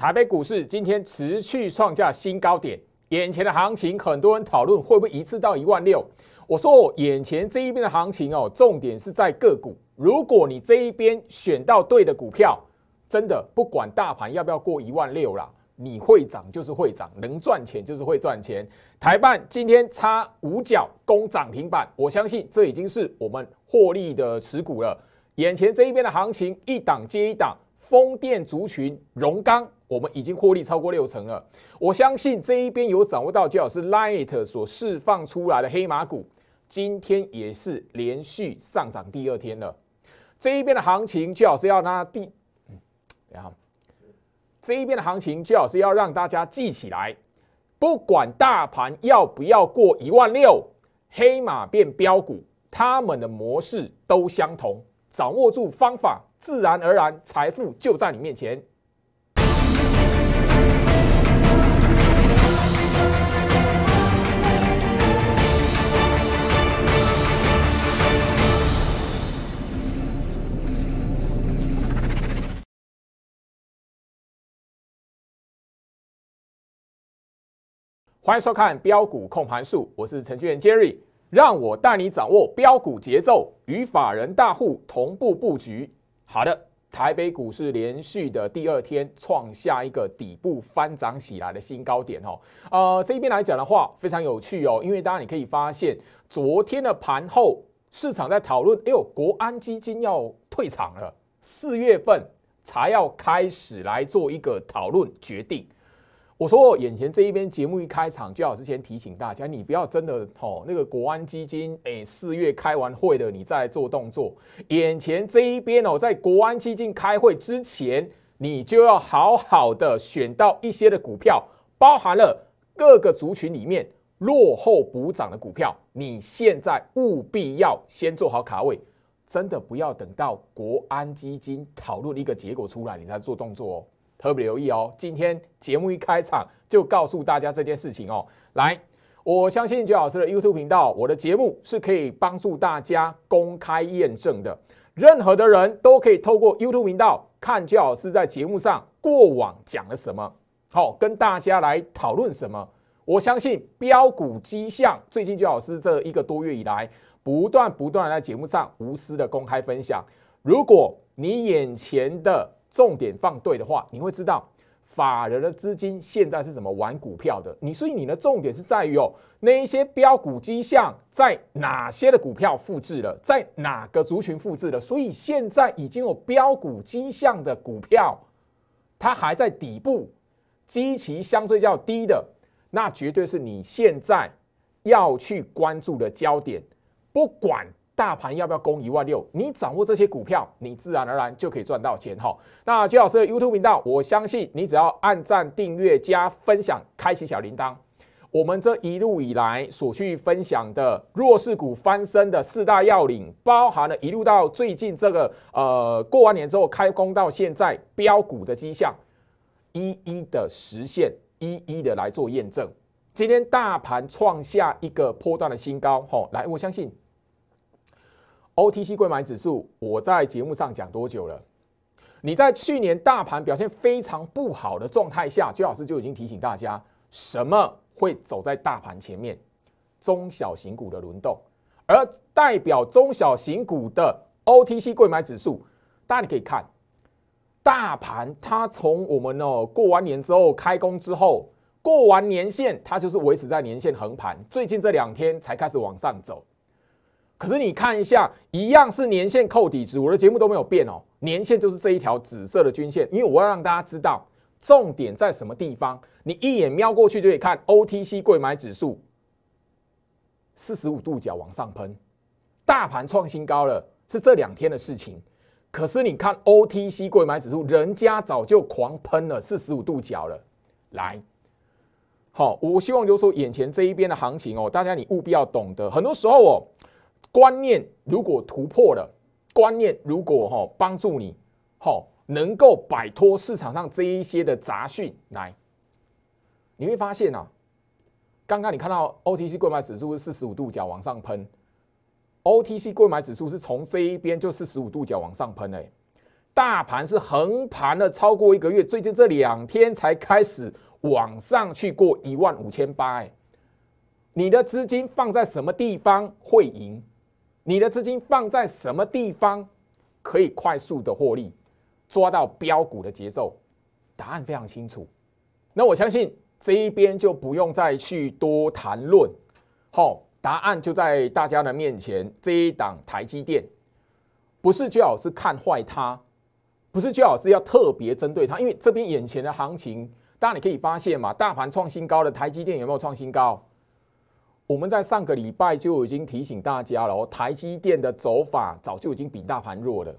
台北股市今天持续创下新高点，眼前的行情很多人讨论会不会一次到一万六。我说眼前这一边的行情哦，重点是在个股。如果你这一边选到对的股票，真的不管大盘要不要过一万六啦，你会涨就是会涨，能赚钱就是会赚钱。台办今天差五角攻涨停板，我相信这已经是我们获利的持股了。眼前这一边的行情一档接一档，风电族群、荣钢。我们已经获利超过六成了。我相信这一边有掌握到，最好是 l i t 所释放出来的黑马股，今天也是连续上涨第二天了。这一边的行情，最好是要拿第，然后这一边的行情，最好是要让大家记起来。不管大盘要不要过一万六，黑马变标股，他们的模式都相同。掌握住方法，自然而然财富就在你面前。欢迎收看《标股控盘术》，我是程序员 Jerry，让我带你掌握标股节奏，与法人大户同步布局。好的，台北股市连续的第二天创下一个底部翻涨起来的新高点哦。呃，这一边来讲的话，非常有趣哦，因为大家你可以发现，昨天的盘后市场在讨论，哎呦，国安基金要退场了，四月份才要开始来做一个讨论决定。我说，眼前这一边节目一开场，最好之先提醒大家，你不要真的哦，那个国安基金，诶，四月开完会的，你再做动作。眼前这一边哦，在国安基金开会之前，你就要好好的选到一些的股票，包含了各个族群里面落后补涨的股票，你现在务必要先做好卡位，真的不要等到国安基金讨论一个结果出来，你才做动作哦。特别留意哦！今天节目一开场就告诉大家这件事情哦。来，我相信居老师的 YouTube 频道，我的节目是可以帮助大家公开验证的。任何的人都可以透过 YouTube 频道看居老师在节目上过往讲了什么，好跟大家来讨论什么。我相信标股迹象，最近居老师这一个多月以来，不断不断在节目上无私的公开分享。如果你眼前的，重点放对的话，你会知道法人的资金现在是怎么玩股票的。你所以你的重点是在于哦，那一些标股迹象在哪些的股票复制了，在哪个族群复制了。所以现在已经有标股迹象的股票，它还在底部，基期相对较低的，那绝对是你现在要去关注的焦点，不管。大盘要不要攻一万六？你掌握这些股票，你自然而然就可以赚到钱哈。那居老师的 YouTube 频道，我相信你只要按赞、订阅加分享，开启小铃铛。我们这一路以来所去分享的弱势股翻身的四大要领，包含了一路到最近这个呃过完年之后开工到现在标股的迹象，一一的实现，一一的来做验证。今天大盘创下一个波段的新高，吼，来，我相信。OTC 贵买指数，我在节目上讲多久了？你在去年大盘表现非常不好的状态下，朱老师就已经提醒大家，什么会走在大盘前面？中小型股的轮动，而代表中小型股的 OTC 贵买指数，大家你可以看，大盘它从我们哦过完年之后开工之后，过完年线它就是维持在年线横盘，最近这两天才开始往上走。可是你看一下，一样是年限扣底值，我的节目都没有变哦。年限就是这一条紫色的均线，因为我要让大家知道重点在什么地方，你一眼瞄过去就可以看 OTC 贵买指数四十五度角往上喷，大盘创新高了是这两天的事情。可是你看 OTC 贵买指数，人家早就狂喷了四十五度角了。来，好，我希望就是说眼前这一边的行情哦，大家你务必要懂得，很多时候哦。观念如果突破了，观念如果哈帮助你，哈能够摆脱市场上这一些的杂讯来，你会发现啊，刚刚你看到 OTC 购买指数是四十五度角往上喷，OTC 购买指数是从这一边就四十五度角往上喷哎，大盘是横盘了超过一个月，最近这两天才开始往上去过一万五千八哎，你的资金放在什么地方会赢？你的资金放在什么地方，可以快速的获利，抓到标股的节奏？答案非常清楚。那我相信这一边就不用再去多谈论。好，答案就在大家的面前。这一档台积电，不是最好是看坏它，不是最好是要特别针对它，因为这边眼前的行情，大家你可以发现嘛，大盘创新高的台积电有没有创新高？我们在上个礼拜就已经提醒大家了哦，台积电的走法早就已经比大盘弱了。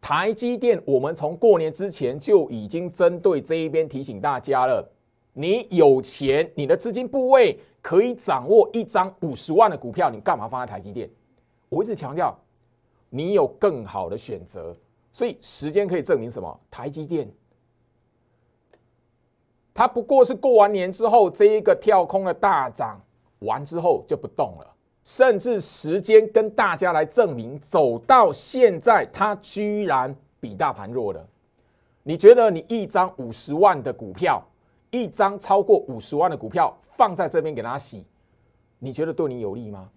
台积电，我们从过年之前就已经针对这一边提醒大家了。你有钱，你的资金部位可以掌握一张五十万的股票，你干嘛放在台积电？我一直强调，你有更好的选择。所以时间可以证明什么？台积电，它不过是过完年之后这一个跳空的大涨。完之后就不动了，甚至时间跟大家来证明，走到现在它居然比大盘弱了。你觉得你一张五十万的股票，一张超过五十万的股票放在这边给大家洗，你觉得对你有利吗？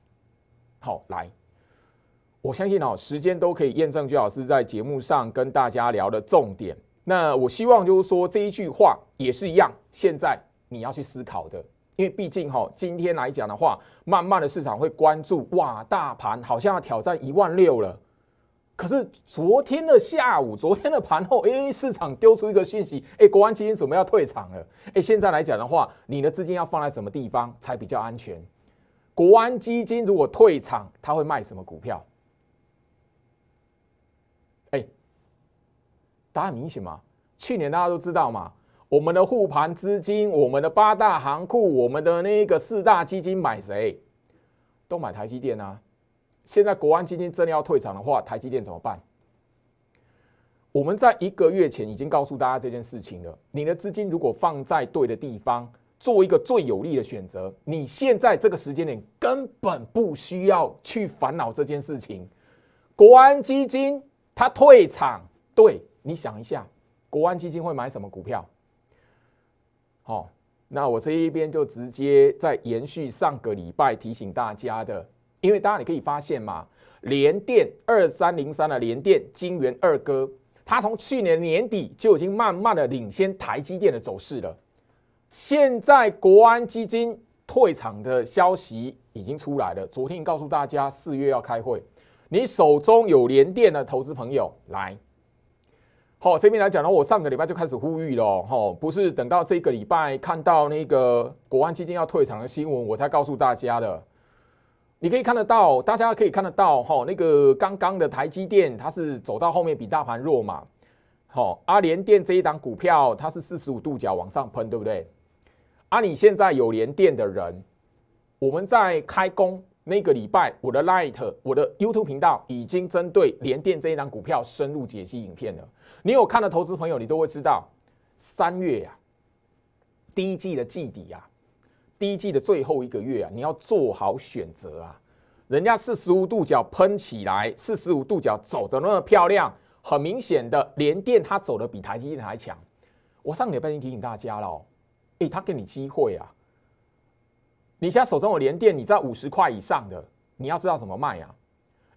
好，来，我相信哦，时间都可以验证，就老师在节目上跟大家聊的重点。那我希望就是说这一句话也是一样，现在你要去思考的。因为毕竟哈，今天来讲的话，慢慢的市场会关注哇，大盘好像要挑战一万六了。可是昨天的下午，昨天的盘后，哎，市场丢出一个讯息，哎，国安基金准备要退场了？哎，现在来讲的话，你的资金要放在什么地方才比较安全？国安基金如果退场，他会卖什么股票？哎，答案明显嘛，去年大家都知道嘛。我们的护盘资金，我们的八大行库，我们的那个四大基金买谁？都买台积电啊！现在国安基金真的要退场的话，台积电怎么办？我们在一个月前已经告诉大家这件事情了。你的资金如果放在对的地方，做一个最有利的选择，你现在这个时间点根本不需要去烦恼这件事情。国安基金它退场，对你想一下，国安基金会买什么股票？哦，那我这一边就直接在延续上个礼拜提醒大家的，因为大家你可以发现嘛，联电二三零三的联电金元二哥，他从去年年底就已经慢慢的领先台积电的走势了。现在国安基金退场的消息已经出来了，昨天告诉大家四月要开会，你手中有联电的投资朋友来。好，这边来讲呢，我上个礼拜就开始呼吁了，哈，不是等到这个礼拜看到那个国安基金要退场的新闻，我才告诉大家的。你可以看得到，大家可以看得到，哈，那个刚刚的台积电它是走到后面比大盘弱嘛，好，阿联电这一档股票它是四十五度角往上喷，对不对？啊，你现在有联电的人，我们在开工。那个礼拜，我的 l i g h t 我的 YouTube 频道已经针对联电这一档股票深入解析影片了。你有看的投资朋友，你都会知道，三月呀，第一季的季底啊，第一季的最后一个月啊，你要做好选择啊。人家四十五度角喷起来，四十五度角走的那么漂亮，很明显的联电它走的比台积电还强。我上礼拜已经提醒大家了，哎，他给你机会啊。你现在手中有连电，你在五十块以上的，你要知道怎么卖啊？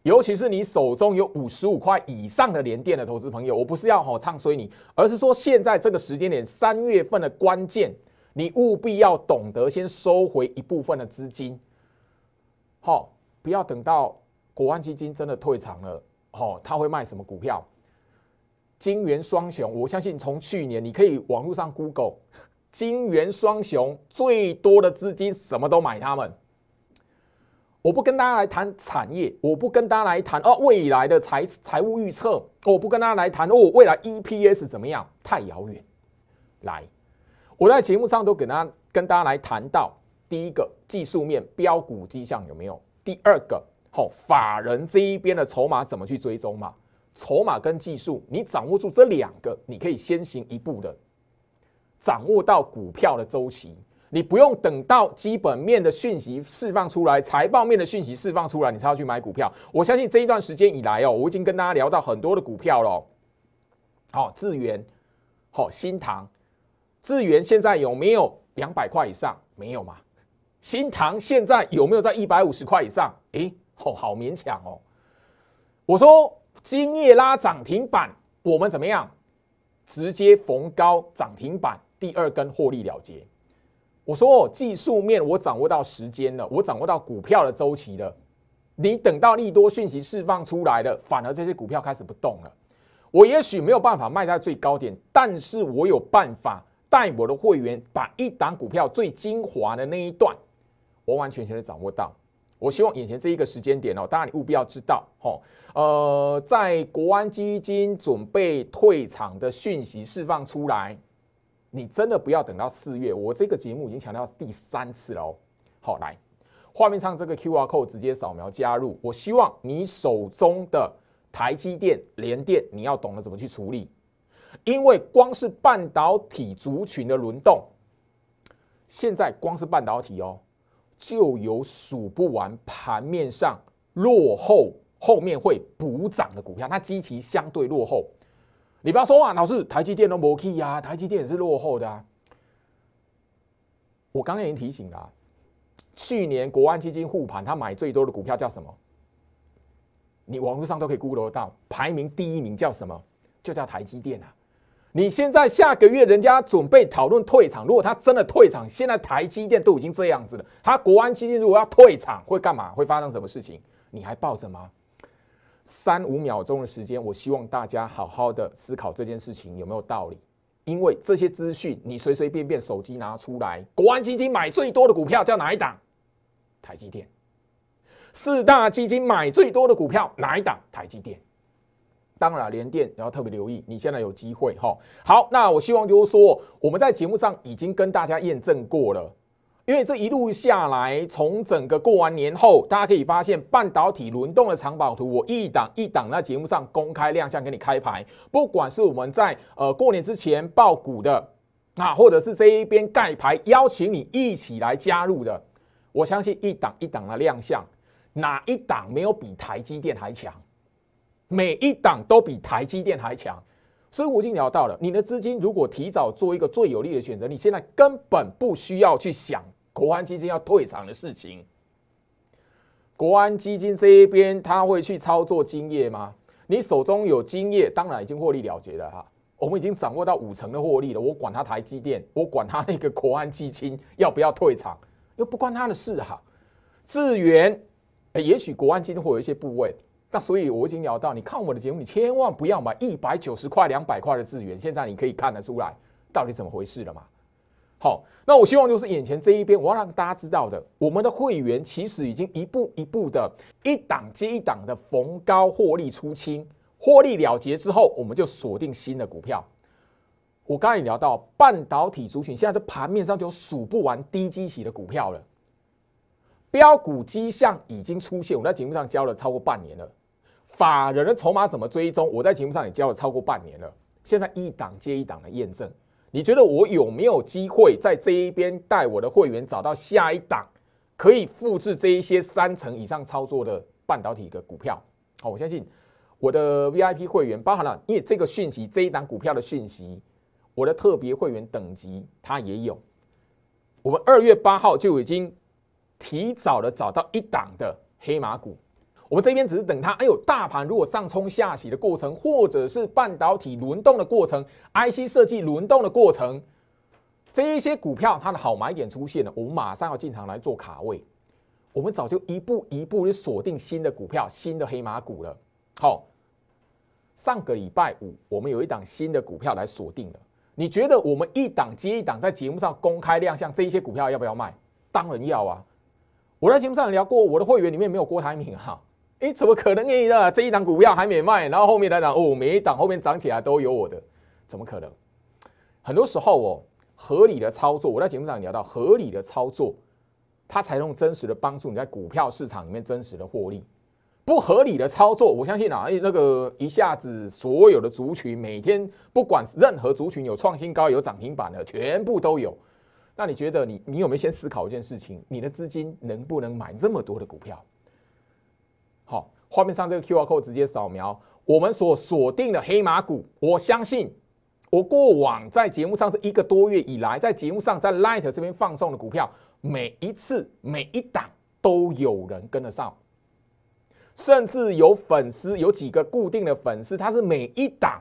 尤其是你手中有五十五块以上的连电的投资朋友，我不是要吼唱衰你，而是说现在这个时间点，三月份的关键，你务必要懂得先收回一部分的资金，好，不要等到国安基金真的退场了，好，他会卖什么股票？金元双雄，我相信从去年你可以网络上 Google。金元双雄最多的资金什么都买他们，我不跟大家来谈产业，我不跟大家来谈哦未来的财财务预测，我不跟大家来谈哦未来 EPS 怎么样？太遥远。来，我在节目上都给大家跟大家来谈到第一个技术面标股迹象有没有？第二个哦法人这一边的筹码怎么去追踪嘛？筹码跟技术，你掌握住这两个，你可以先行一步的。掌握到股票的周期，你不用等到基本面的讯息释放出来，财报面的讯息释放出来，你才要去买股票。我相信这一段时间以来哦，我已经跟大家聊到很多的股票了。好，智源，好新塘，智源现在有没有两百块以上？没有嘛？新塘现在有没有在一百五十块以上？诶，哦，好勉强哦。我说今夜拉涨停板，我们怎么样？直接逢高涨停板。第二根获利了结。我说哦，技术面我掌握到时间了，我掌握到股票的周期了。你等到利多讯息释放出来了，反而这些股票开始不动了。我也许没有办法卖在最高点，但是我有办法带我的会员把一档股票最精华的那一段完完全全的掌握到。我希望眼前这一个时间点哦，大然你务必要知道哦，呃，在国安基金准备退场的讯息释放出来。你真的不要等到四月，我这个节目已经强调第三次了哦。好，来，画面上这个 QR code 直接扫描加入。我希望你手中的台积电、联电，你要懂得怎么去处理，因为光是半导体族群的轮动，现在光是半导体哦，就有数不完盘面上落后，后面会补涨的股票，它基期相对落后。你不要说啊，老是台积电都没 key 啊，台积电也是落后的啊。我刚已经提醒了，去年国安基金护盘，他买最多的股票叫什么？你网络上都可以 google 到，排名第一名叫什么？就叫台积电啊。你现在下个月人家准备讨论退场，如果他真的退场，现在台积电都已经这样子了，他国安基金如果要退场，会干嘛？会发生什么事情？你还抱着吗？三五秒钟的时间，我希望大家好好的思考这件事情有没有道理，因为这些资讯你随随便便手机拿出来，国安基金买最多的股票叫哪一档？台积电，四大基金买最多的股票哪一档？台积电，当然联电也要特别留意。你现在有机会哈，好，那我希望就是说我们在节目上已经跟大家验证过了。因为这一路下来，从整个过完年后，大家可以发现半导体轮动的藏宝图，我一档一档在节目上公开亮相给你开牌。不管是我们在呃过年之前爆股的，啊，或者是这一边盖牌邀请你一起来加入的，我相信一档一档的亮相，哪一档没有比台积电还强？每一档都比台积电还强。所以我已经聊到了，你的资金如果提早做一个最有利的选择，你现在根本不需要去想。国安基金要退场的事情，国安基金这一边他会去操作金业吗？你手中有金业，当然已经获利了结了哈。我们已经掌握到五成的获利了，我管他台积电，我管他那个国安基金要不要退场，又不关他的事哈。智源，也许国安基金会有一些部位，那所以我已经聊到，你看我的节目，你千万不要买一百九十块、两百块的智源。现在你可以看得出来，到底怎么回事了嘛？好，那我希望就是眼前这一边，我要让大家知道的，我们的会员其实已经一步一步的，一档接一档的逢高获利出清，获利了结之后，我们就锁定新的股票。我刚才也聊到，半导体族群现在是盘面上就数不完低基企的股票了，标股迹象已经出现，我在节目上教了超过半年了，法人的筹码怎么追踪，我在节目上也教了超过半年了，现在一档接一档的验证。你觉得我有没有机会在这一边带我的会员找到下一档可以复制这一些三成以上操作的半导体的股票？好，我相信我的 VIP 会员包含了，因为这个讯息这一档股票的讯息，我的特别会员等级它也有。我们二月八号就已经提早的找到一档的黑马股。我们这边只是等它。哎呦，大盘如果上冲下洗的过程，或者是半导体轮动的过程，IC 设计轮动的过程，这一些股票，它的好买点出现了，我们马上要进场来做卡位。我们早就一步一步的锁定新的股票、新的黑马股了。好，上个礼拜五，我们有一档新的股票来锁定了。你觉得我们一档接一档在节目上公开亮相，这一些股票要不要卖？当然要啊！我在节目上聊过，我的会员里面没有郭台铭啊。哎，怎么可能呢？这一档股票还没卖，然后后面来档哦，每一档后面涨起来都有我的，怎么可能？很多时候哦，合理的操作，我在节目上聊到，合理的操作，它才能真实的帮助你在股票市场里面真实的获利。不合理的操作，我相信啊，那个一下子所有的族群每天不管任何族群有创新高、有涨停板的，全部都有。那你觉得你你有没有先思考一件事情？你的资金能不能买这么多的股票？画面上这个 Q R code 直接扫描，我们所锁定的黑马股，我相信我过往在节目上这一个多月以来，在节目上在 Light 这边放送的股票，每一次每一档都有人跟得上，甚至有粉丝，有几个固定的粉丝，他是每一档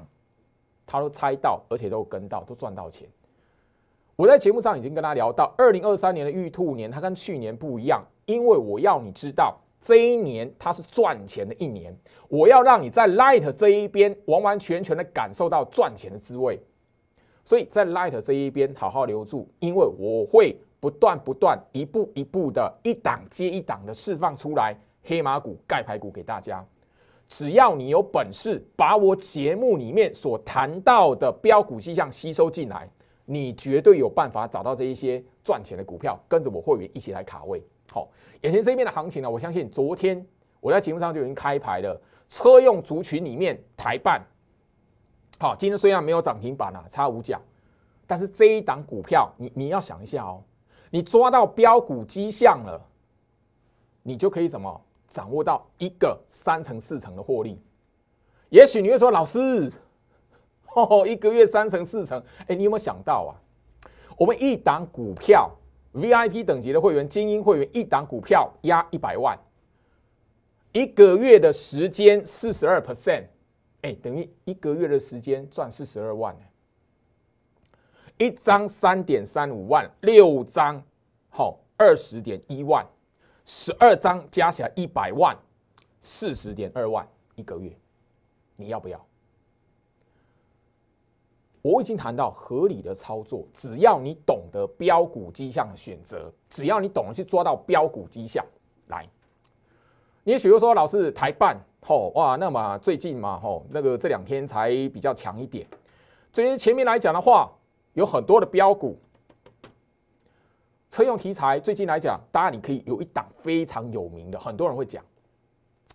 他都猜到，而且都跟到，都赚到钱。我在节目上已经跟他聊到，二零二三年的玉兔年，它跟去年不一样，因为我要你知道。这一年它是赚钱的一年，我要让你在 Light 这一边完完全全的感受到赚钱的滋味，所以在 Light 这一边好好留住，因为我会不断不断一步一步的，一档接一档的释放出来黑马股、盖牌股给大家。只要你有本事把我节目里面所谈到的标股迹象吸收进来，你绝对有办法找到这一些赚钱的股票，跟着我会员一起来卡位。好，眼前这一边的行情呢？我相信昨天我在节目上就已经开牌了，车用族群里面台办。好，今天虽然没有涨停板啊，差五角，但是这一档股票，你你要想一下哦，你抓到标股迹象了，你就可以怎么掌握到一个三成四成的获利？也许你会说，老师，哦，一个月三成四成，哎，你有没有想到啊？我们一档股票。VIP 等级的会员，精英会员一档股票压一百万，一个月的时间四十二 percent，哎，等于一个月的时间赚四十二万呢。一张三点三五万，六张好二十点一万，十二张加起来一百万，四十点二万一个月，你要不要？我已经谈到合理的操作，只要你懂得标股迹象的选择，只要你懂得去抓到标股迹象来。你比如说，老师台办吼哇，那么最近嘛吼，那个这两天才比较强一点。最近前面来讲的话，有很多的标股车用题材，最近来讲，当然你可以有一档非常有名的，很多人会讲。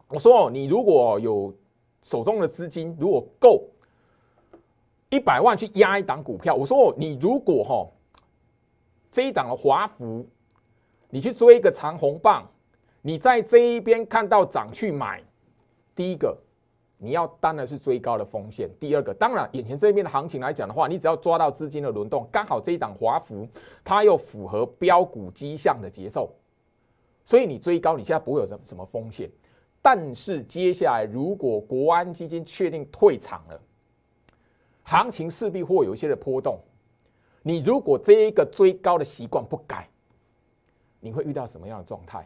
我说哦，你如果有手中的资金如果够。一百万去压一档股票，我说你如果哈这一档的华福，你去追一个长虹棒，你在这一边看到涨去买，第一个你要当然是追高的风险，第二个当然眼前这一边的行情来讲的话，你只要抓到资金的轮动，刚好这一档华福它又符合标股迹象的节奏，所以你追高你现在不会有什什么风险，但是接下来如果国安基金确定退场了。行情势必会有一些的波动，你如果这一个追高的习惯不改，你会遇到什么样的状态？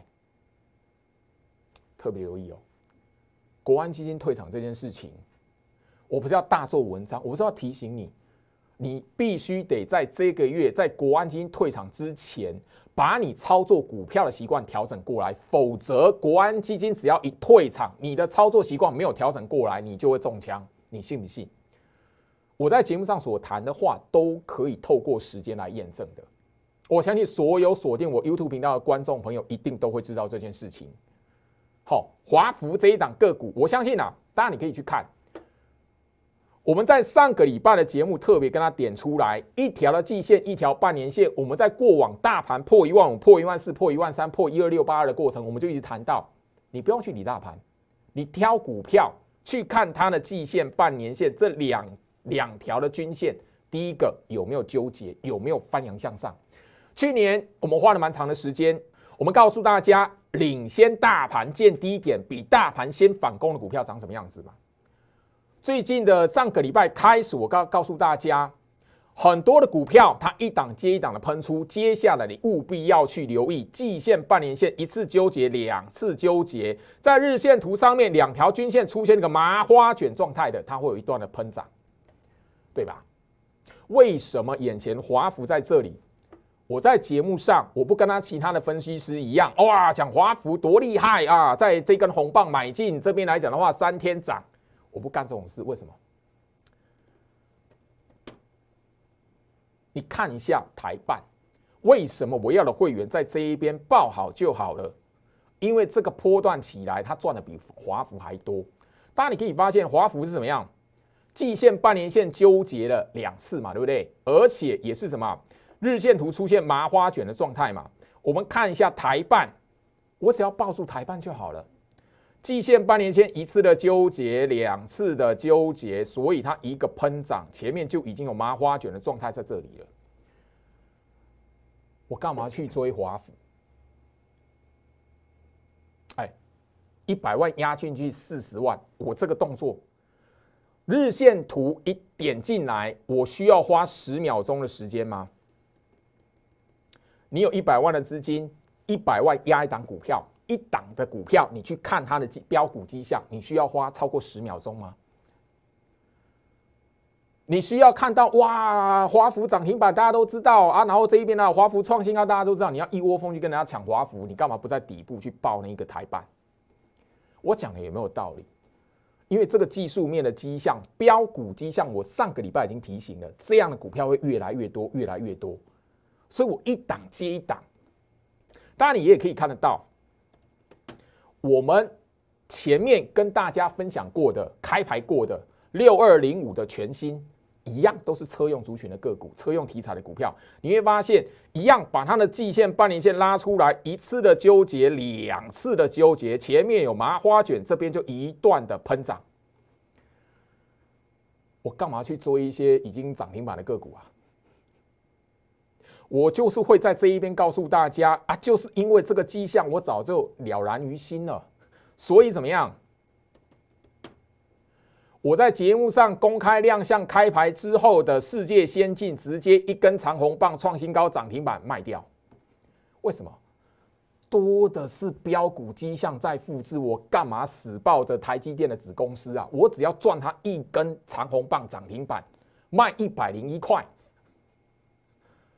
特别留意哦，国安基金退场这件事情，我不是要大做文章，我不是要提醒你，你必须得在这个月在国安基金退场之前，把你操作股票的习惯调整过来，否则国安基金只要一退场，你的操作习惯没有调整过来，你就会中枪，你信不信？我在节目上所谈的话，都可以透过时间来验证的。我相信所有锁定我 YouTube 频道的观众朋友，一定都会知道这件事情。好，华孚这一档个股，我相信啊，大家你可以去看。我们在上个礼拜的节目特别跟他点出来一条的季线，一条半年线。我们在过往大盘破一万五、破一万四、破一万三、破一二六八二的过程，我们就一直谈到，你不用去理大盘，你挑股票去看它的季线、半年线这两。两条的均线，第一个有没有纠结，有没有翻扬向上？去年我们花了蛮长的时间，我们告诉大家领先大盘见低点，比大盘先反攻的股票长什么样子嘛？最近的上个礼拜开始，我告告诉大家，很多的股票它一档接一档的喷出，接下来你务必要去留意季线、半年线一次纠结、两次纠结，在日线图上面两条均线出现一个麻花卷状态的，它会有一段的喷涨。对吧？为什么眼前华福在这里？我在节目上，我不跟他其他的分析师一样，哇，讲华福多厉害啊，在这根红棒买进这边来讲的话，三天涨，我不干这种事，为什么？你看一下台办，为什么我要的会员在这一边报好就好了？因为这个波段起来，它赚的比华福还多。大家你可以发现，华福是怎么样？季线半年线纠结了两次嘛，对不对？而且也是什么日线图出现麻花卷的状态嘛？我们看一下台办，我只要报出台办就好了。季线半年线一次的纠结，两次的纠结，所以它一个喷涨，前面就已经有麻花卷的状态在这里了。我干嘛去追华府？哎，一百万压进去四十万，我这个动作。日线图一点进来，我需要花十秒钟的时间吗？你有一百万的资金，一百万压一档股票，一档的股票你去看它的标股迹象，你需要花超过十秒钟吗？你需要看到哇，华福涨停板大家都知道啊，然后这一边呢，华福创新啊大家都知道，你要一窝蜂去跟人家抢华福，你干嘛不在底部去报那个台板？我讲的有没有道理？因为这个技术面的迹象、标股迹象，我上个礼拜已经提醒了，这样的股票会越来越多、越来越多，所以我一档接一档。当然，你也可以看得到，我们前面跟大家分享过的、开牌过的六二零五的全新。一样都是车用族群的个股，车用题材的股票，你会发现一样把它的季线、半年线拉出来，一次的纠结，两次的纠结，前面有麻花卷，这边就一段的喷涨。我干嘛去追一些已经涨停板的个股啊？我就是会在这一边告诉大家啊，就是因为这个迹象，我早就了然于心了，所以怎么样？我在节目上公开亮相，开牌之后的世界先进直接一根长红棒创新高涨停板卖掉，为什么？多的是标股迹象在复制，我干嘛死抱着台积电的子公司啊？我只要赚它一根长红棒涨停板，卖一百零一块，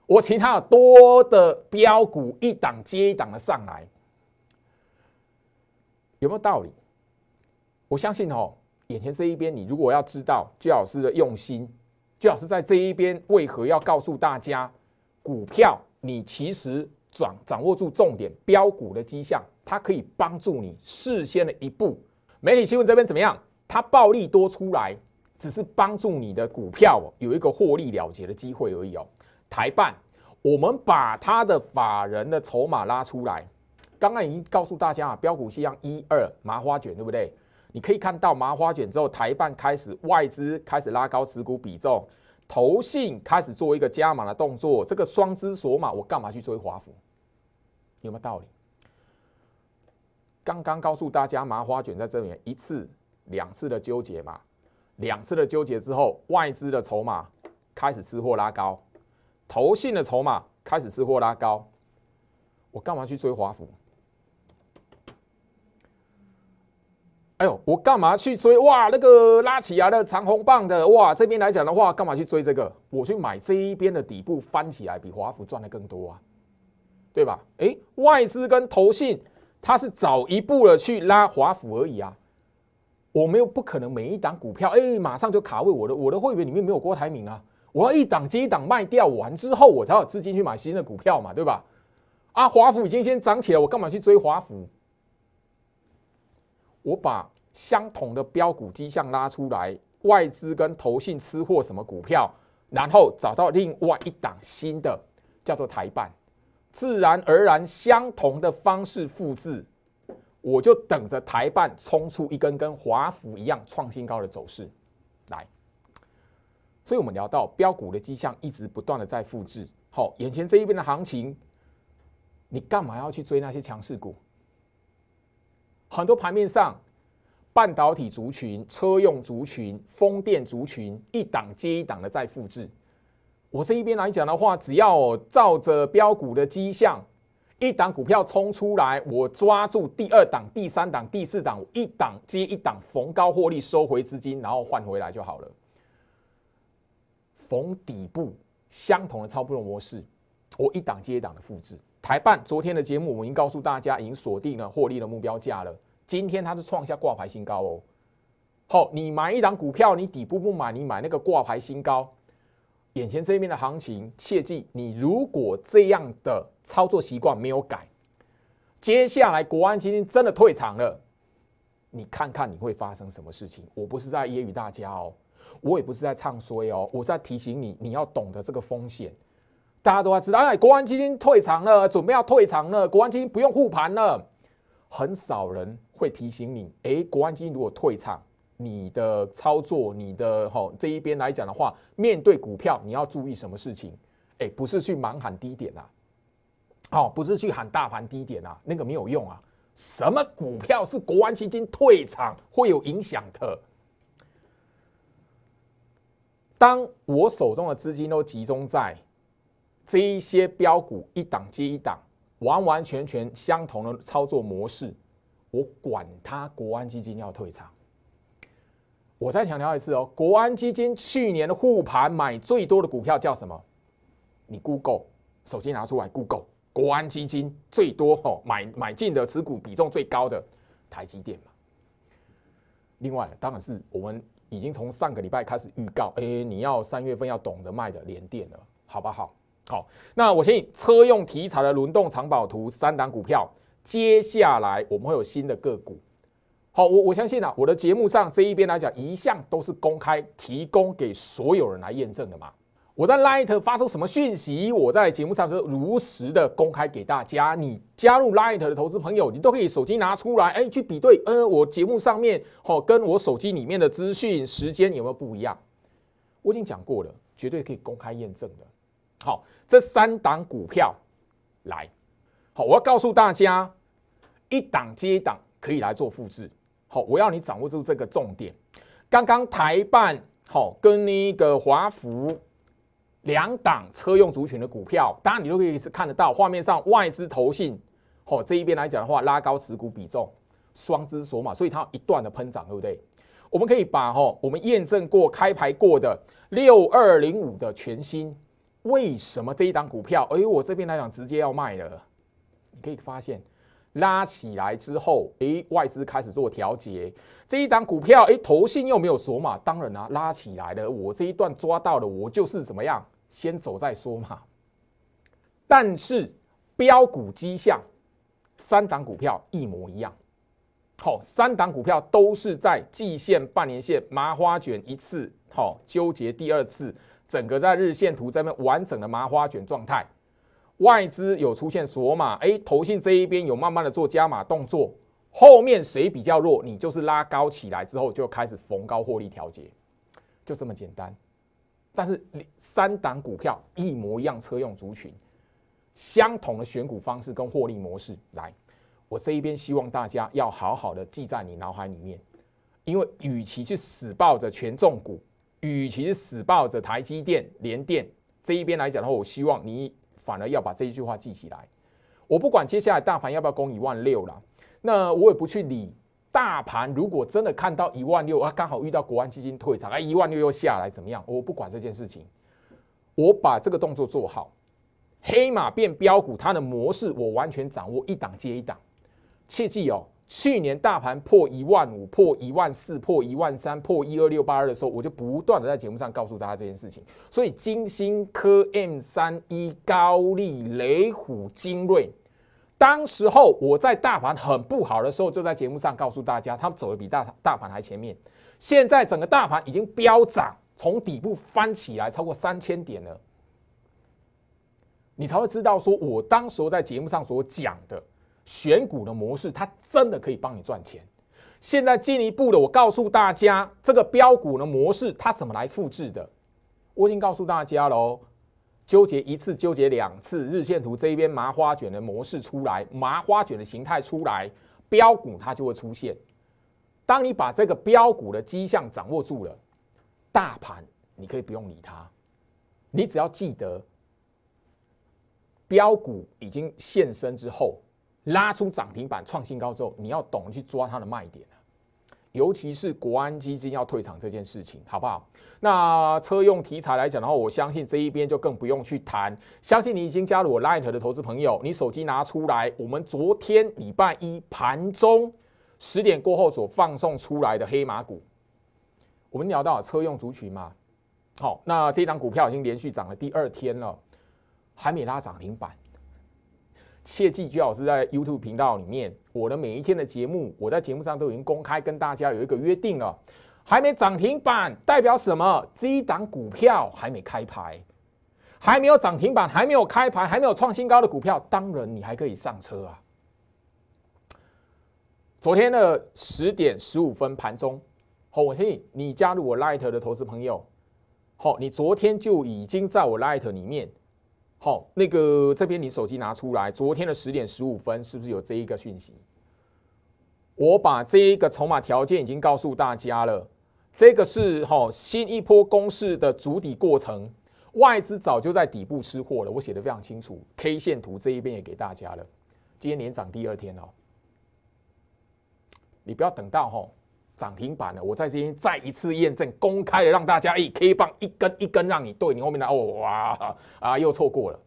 我其他多的标股一档接一档的上来，有没有道理？我相信哦。眼前这一边，你如果要知道巨老师的用心，巨老师在这一边为何要告诉大家股票？你其实掌掌握住重点标股的迹象，它可以帮助你事先的一步。媒体新闻这边怎么样？它暴利多出来，只是帮助你的股票有一个获利了结的机会而已哦。台办，我们把它的法人的筹码拉出来。刚刚已经告诉大家啊，标股一象一二麻花卷，对不对？你可以看到麻花卷之后，台办开始外资开始拉高持股比重，投信开始做一个加码的动作。这个双资索码，我干嘛去追华府？有没有道理？刚刚告诉大家，麻花卷在这里一次两次的纠结嘛，两次的纠结之后，外资的筹码开始吃货拉高，投信的筹码开始吃货拉高，我干嘛去追华府？哎，呦，我干嘛去追哇？那个拉起来的长虹棒的哇，这边来讲的话，干嘛去追这个？我去买这一边的底部翻起来，比华府赚的更多啊，对吧？哎，外资跟投信，它是早一步的去拉华府而已啊。我没有不可能每一档股票，哎，马上就卡位我的我的会员里面没有郭台铭啊。我要一档接一档卖掉完之后，我才有资金去买新的股票嘛，对吧？啊，华府已经先涨起来，我干嘛去追华府？我把。相同的标股迹象拉出来，外资跟投信吃货什么股票，然后找到另外一档新的叫做台办，自然而然相同的方式复制，我就等着台办冲出一根跟华府一样创新高的走势来。所以我们聊到标股的迹象一直不断的在复制，好，眼前这一边的行情，你干嘛要去追那些强势股？很多盘面上。半导体族群、车用族群、风电族群，一档接一档的在复制。我这一边来讲的话，只要照着标股的迹象，一档股票冲出来，我抓住第二档、第三档、第四档，一档接一档逢高获利收回资金，然后换回来就好了。逢底部相同的操作模式，我一档接一档的复制。台办昨天的节目，我已经告诉大家，已经锁定了获利的目标价了。今天它是创下挂牌新高哦，好，你买一档股票，你底部不买，你买那个挂牌新高。眼前这一面的行情，切记，你如果这样的操作习惯没有改，接下来国安基金真的退场了，你看看你会发生什么事情？我不是在揶揄大家哦，我也不是在唱衰哦，我是在提醒你，你要懂得这个风险。大家都要知道，哎，国安基金退场了，准备要退场了，国安基金不用护盘了，很少人。会提醒你，哎，国安基金如果退场，你的操作，你的哈这一边来讲的话，面对股票，你要注意什么事情？哎，不是去盲喊低点啊，哦，不是去喊大盘低点啊，那个没有用啊。什么股票是国安基金退场会有影响的？当我手中的资金都集中在这一些标股，一档接一档，完完全全相同的操作模式。我管他，国安基金要退场。我再强调一次哦，国安基金去年的护盘买最多的股票叫什么？你 Google 手机拿出来，Google，国安基金最多哦，买买进的持股比重最高的台积电嘛。另外，当然是我们已经从上个礼拜开始预告，哎，你要三月份要懂得卖的联电了，好不好？好，那我先议车用题材的轮动藏宝图三档股票。接下来我们会有新的个股，好，我我相信啊，我的节目上这一边来讲，一向都是公开提供给所有人来验证的嘛。我在 Light 发出什么讯息，我在节目上是如实的公开给大家。你加入 Light 的投资朋友，你都可以手机拿出来，哎，去比对，嗯，我节目上面好跟我手机里面的资讯时间有没有不一样？我已经讲过了，绝对可以公开验证的。好，这三档股票来。好，我要告诉大家，一档接一档可以来做复制。好，我要你掌握住这个重点。刚刚台办好跟那个华福两档车用族群的股票，当然你都可以是看得到画面上外资投信，好这一边来讲的话，拉高持股比重，双支所嘛，所以它一段的喷涨，对不对？我们可以把哈，我们验证过开牌过的六二零五的全新，为什么这一档股票？哎，我这边来讲直接要卖了。你可以发现，拉起来之后，哎，外资开始做调节，这一档股票，哎，头性又没有锁码，当然啊，拉起来了，我这一段抓到了，我就是怎么样，先走再说嘛。但是标股迹象，三档股票一模一样，好，三档股票都是在季线、半年线麻花卷一次，好，纠结第二次，整个在日线图这边完整的麻花卷状态。外资有出现锁码，哎，投信这一边有慢慢的做加码动作，后面谁比较弱，你就是拉高起来之后就开始逢高获利调节，就这么简单。但是三档股票一模一样，车用族群，相同的选股方式跟获利模式，来，我这一边希望大家要好好的记在你脑海里面，因为与其去死抱着权重股，与其死抱着台积电、联电这一边来讲的话，我希望你。反而要把这一句话记起来。我不管接下来大盘要不要攻一万六了，那我也不去理大盘。如果真的看到一万六啊，刚好遇到国安基金退场，哎，一万六又下来怎么样？我不管这件事情，我把这个动作做好。黑马变标股，它的模式我完全掌握，一档接一档。切记哦。去年大盘破一万五、破一万四、破一万三、破一二六八二的时候，我就不断的在节目上告诉大家这件事情。所以金星科、M 三一、高丽、雷虎、精锐，当时候我在大盘很不好的时候，就在节目上告诉大家，他们走的比大大盘还前面。现在整个大盘已经飙涨，从底部翻起来超过三千点了，你才会知道说我当时候在节目上所讲的。选股的模式，它真的可以帮你赚钱。现在进一步的，我告诉大家，这个标股的模式它怎么来复制的？我已经告诉大家喽，纠结一次，纠结两次，日线图这一边麻花卷的模式出来，麻花卷的形态出来，标股它就会出现。当你把这个标股的迹象掌握住了，大盘你可以不用理它，你只要记得，标股已经现身之后。拉出涨停板、创新高之后，你要懂得去抓它的卖点尤其是国安基金要退场这件事情，好不好？那车用题材来讲的话，我相信这一边就更不用去谈。相信你已经加入我 Light 的投资朋友，你手机拿出来，我们昨天礼拜一盘中十点过后所放送出来的黑马股，我们聊到车用族群嘛。好，那这张股票已经连续涨了第二天了，还没拉涨停板。切记，最好是在 YouTube 频道里面。我的每一天的节目，我在节目上都已经公开跟大家有一个约定了。还没涨停板，代表什么？一档股票还没开牌，还没有涨停板，还没有开盘，还没有创新高的股票，当然你还可以上车啊。昨天的十点十五分盘中，好，我建议你加入我 Light 的投资朋友。好，你昨天就已经在我 Light 里面。好，那个这边你手机拿出来，昨天的十点十五分是不是有这一个讯息？我把这一个筹码条件已经告诉大家了，这个是哈新一波攻势的主底过程，外资早就在底部吃货了，我写的非常清楚，K 线图这一边也给大家了。今天连涨第二天哦，你不要等到哈。涨停板呢，我在这边再一次验证，公开的让大家，一可以帮一根一根让你对，你后面的哦，哇，啊，又错过了。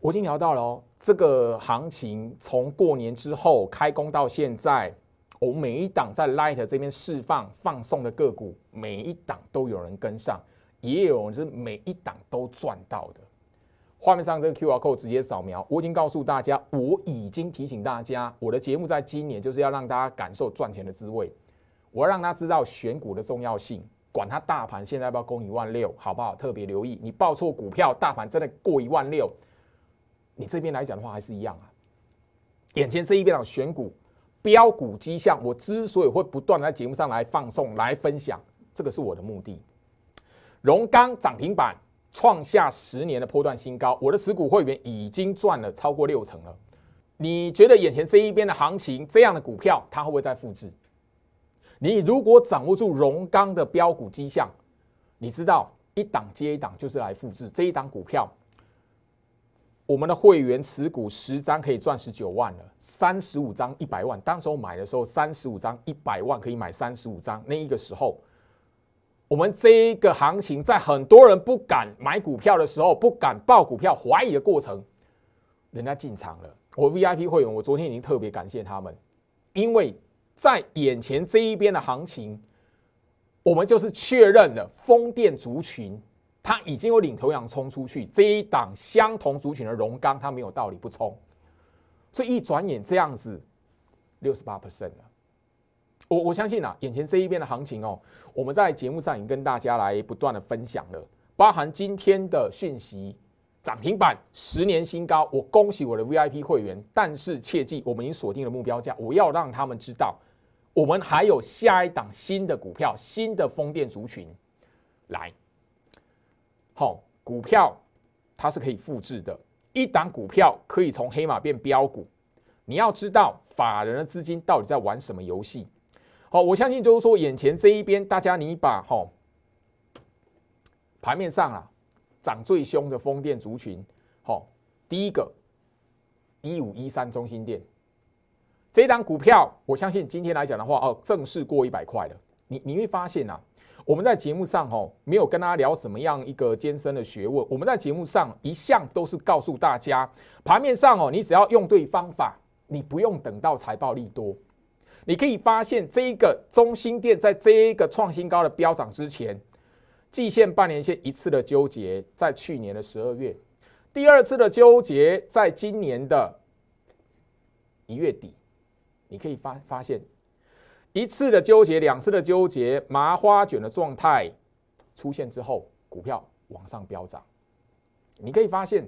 我已经聊到了，哦，这个行情从过年之后开工到现在，我每一档在 Light 这边释放放送的个股，每一档都有人跟上，也有人是每一档都赚到的。画面上这个 QR code 直接扫描。我已经告诉大家，我已经提醒大家，我的节目在今年就是要让大家感受赚钱的滋味。我要让他知道选股的重要性，管他大盘现在要不要攻一万六，好不好？特别留意，你报错股票，大盘真的过一万六，你这边来讲的话还是一样啊。眼前这一边的选股、标股迹象，我之所以会不断在节目上来放送、来分享，这个是我的目的。荣钢涨停板。创下十年的波段新高，我的持股会员已经赚了超过六成了。你觉得眼前这一边的行情，这样的股票它会不会再复制？你如果掌握住荣钢的标股迹象，你知道一档接一档就是来复制这一档股票。我们的会员持股十张可以赚十九万了，三十五张一百万。当时候买的时候，三十五张一百万可以买三十五张，那一个时候。我们这一个行情，在很多人不敢买股票的时候，不敢报股票怀疑的过程，人家进场了。我 VIP 会员，我昨天已经特别感谢他们，因为在眼前这一边的行情，我们就是确认了风电族群，它已经有领头羊冲出去，这一档相同族群的荣钢，它没有道理不冲，所以一转眼这样子，六十八 percent 了。我我相信啊，眼前这一边的行情哦，我们在节目上已经跟大家来不断的分享了，包含今天的讯息，涨停板、十年新高，我恭喜我的 VIP 会员。但是切记，我们已经锁定了目标价，我要让他们知道，我们还有下一档新的股票，新的风电族群来。好，股票它是可以复制的，一档股票可以从黑马变标股，你要知道法人的资金到底在玩什么游戏。好，我相信就是说，眼前这一边，大家你把哈盘面上啊涨最凶的风电族群，好，第一个一五一三中心店，这档股票，我相信今天来讲的话，哦，正式过一百块了。你你会发现啊，我们在节目上哦，没有跟大家聊什么样一个艰深的学问，我们在节目上一向都是告诉大家，盘面上哦，你只要用对方法，你不用等到财报利多。你可以发现，这一个中心店在这一个创新高的飙涨之前，季线、半年线一次的纠结，在去年的十二月，第二次的纠结在今年的一月底。你可以发发现，一次的纠结，两次的纠结，麻花卷的状态出现之后，股票往上飙涨。你可以发现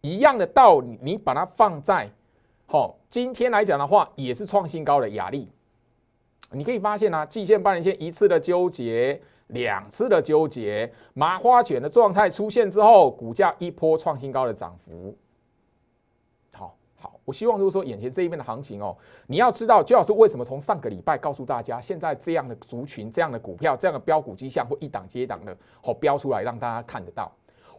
一样的道理，你把它放在。好，今天来讲的话，也是创新高的压力。你可以发现呢，季线、半年线一次的纠结，两次的纠结，麻花卷的状态出现之后，股价一波创新高的涨幅。好，好，我希望就是说眼前这一边的行情哦，你要知道，就老师为什么从上个礼拜告诉大家，现在这样的族群、这样的股票、这样的标股迹象或一档接一档的，好标出来让大家看得到。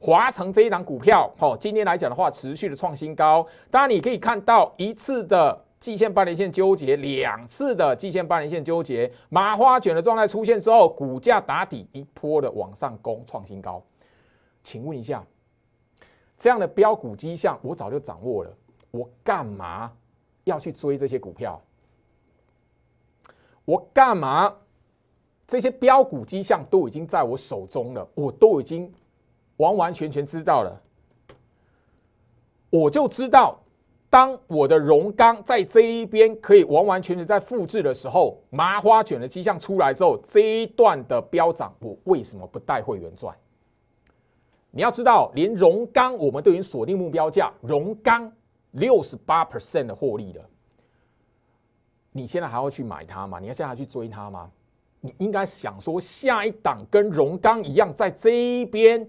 华城这一档股票，好，今天来讲的话，持续的创新高。当然，你可以看到一次的季线半年线纠结，两次的季线半年线纠结，麻花卷的状态出现之后，股价打底一波的往上攻，创新高。请问一下，这样的标股迹象，我早就掌握了，我干嘛要去追这些股票？我干嘛？这些标股迹象都已经在我手中了，我都已经。完完全全知道了，我就知道，当我的融钢在这一边可以完完全全在复制的时候，麻花卷的迹象出来之后，这一段的飙涨，我为什么不带会员赚？你要知道，连荣钢我们都已经锁定目标价，荣钢六十八 percent 的获利了，你现在还要去买它吗？你要现在还去追它吗？你应该想说，下一档跟荣钢一样，在这一边。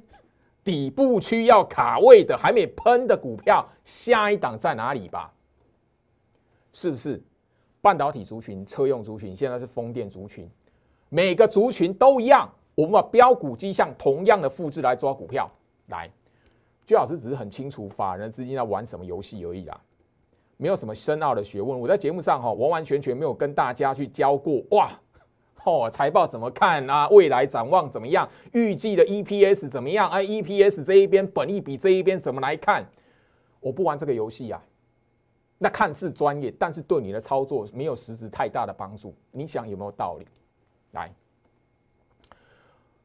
底部区要卡位的，还没喷的股票，下一档在哪里吧？是不是？半导体族群、车用族群，现在是风电族群，每个族群都一样。我们把标股迹象同样的复制来抓股票，来。巨老师只是很清楚法人资金在玩什么游戏而已啦，没有什么深奥的学问。我在节目上哈，完完全全没有跟大家去教过哇。哦，财报怎么看啊？未来展望怎么样？预计的 EPS 怎么样？哎，EPS 这一边，本益比这一边怎么来看？我不玩这个游戏啊。那看似专业，但是对你的操作没有实质太大的帮助。你想有没有道理？来，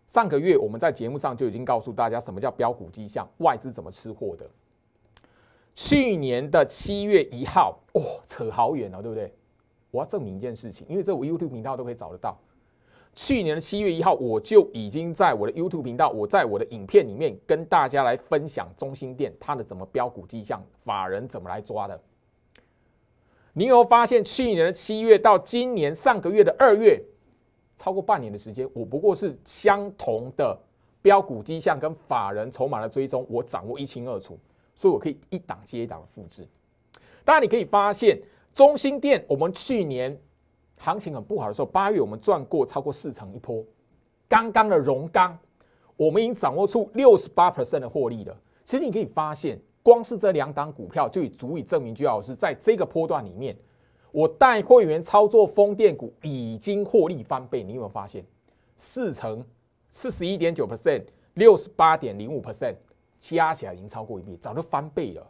上个月我们在节目上就已经告诉大家什么叫标股迹象，外资怎么吃货的。去年的七月一号，哦，扯好远了，对不对？我要证明一件事情，因为这我 YouTube 频道都可以找得到。去年的七月一号，我就已经在我的 YouTube 频道，我在我的影片里面跟大家来分享中心店它的怎么标股迹象，法人怎么来抓的。你有发现去年的七月到今年上个月的二月，超过半年的时间，我不过是相同的标股迹象跟法人筹码的追踪，我掌握一清二楚，所以我可以一档接一档的复制。当然，你可以发现中心店，我们去年。行情很不好的时候，八月我们赚过超过四成一波。刚刚的荣钢，我们已经掌握出六十八 percent 的获利了。其实你可以发现，光是这两档股票就已足以证明，居老师在这个波段里面，我带会员操作风电股已经获利翻倍。你有没有发现？四成四十一点九 percent，六十八点零五 percent，加起来已经超过一倍，早就翻倍了。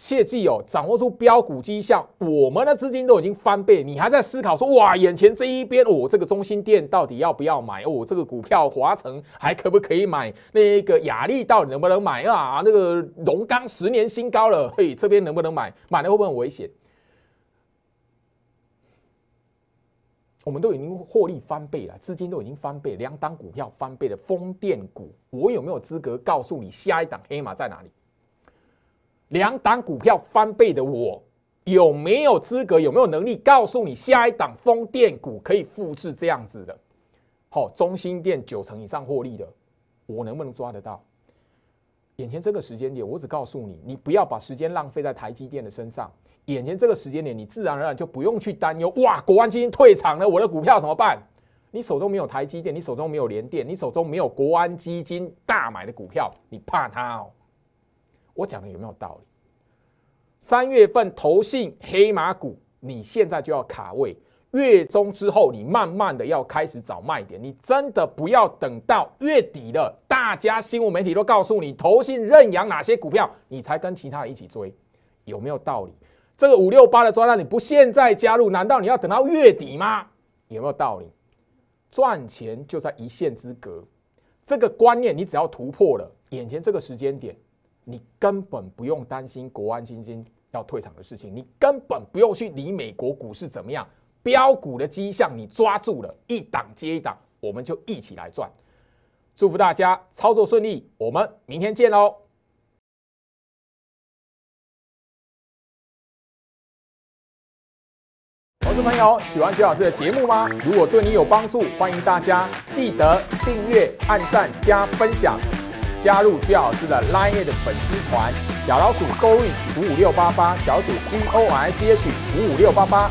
切记哦，掌握住标股迹象。我们的资金都已经翻倍，你还在思考说哇，眼前这一边，我这个中心店到底要不要买？哦，这个股票华城还可不可以买？那个雅力到底能不能买啊？那个龙钢十年新高了，嘿，这边能不能买？买了会不会危险？我们都已经获利翻倍了，资金都已经翻倍，两档股票翻倍的风电股，我有没有资格告诉你下一档黑马在哪里？两档股票翻倍的我有没有资格？有没有能力告诉你下一档风电股可以复制这样子的？好，中心店九成以上获利的，我能不能抓得到？眼前这个时间点，我只告诉你，你不要把时间浪费在台积电的身上。眼前这个时间点，你自然而然就不用去担忧。哇，国安基金退场了，我的股票怎么办？你手中没有台积电，你手中没有联电，你手中没有国安基金大买的股票，你怕它哦。我讲的有没有道理？三月份投信黑马股，你现在就要卡位；月中之后，你慢慢的要开始找卖点。你真的不要等到月底了。大家新闻媒体都告诉你，投信认养哪些股票，你才跟其他人一起追，有没有道理？这个五六八的专栏，你不现在加入，难道你要等到月底吗？有没有道理？赚钱就在一线之隔，这个观念你只要突破了，眼前这个时间点。你根本不用担心国安基金要退场的事情，你根本不用去理美国股市怎么样，标股的迹象你抓住了，一档接一档，我们就一起来赚。祝福大家操作顺利，我们明天见喽！观众朋友，喜欢徐老师的节目吗？如果对你有帮助，欢迎大家记得订阅、按赞加分享。加入最好的 LINE 的粉丝团，小老鼠 GOSH 五五六八八，小鼠 GOSH 五五六八八。